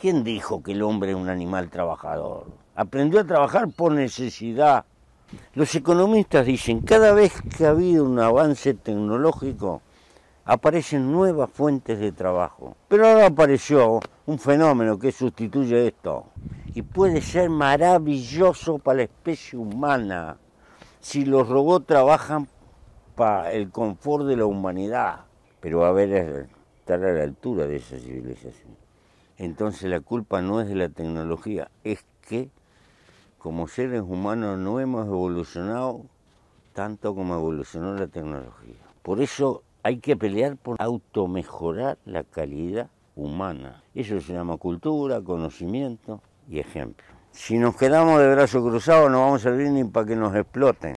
¿Quién dijo que el hombre es un animal trabajador? Aprendió a trabajar por necesidad. Los economistas dicen, cada vez que ha habido un avance tecnológico, aparecen nuevas fuentes de trabajo. Pero ahora apareció un fenómeno que sustituye esto y puede ser maravilloso para la especie humana si los robots trabajan para el confort de la humanidad. Pero a ver, estar a la altura de esa civilización. Entonces la culpa no es de la tecnología, es que como seres humanos no hemos evolucionado tanto como evolucionó la tecnología. Por eso hay que pelear por automejorar la calidad humana. Eso se llama cultura, conocimiento y ejemplo. Si nos quedamos de brazos cruzados no vamos a servir ni para que nos exploten.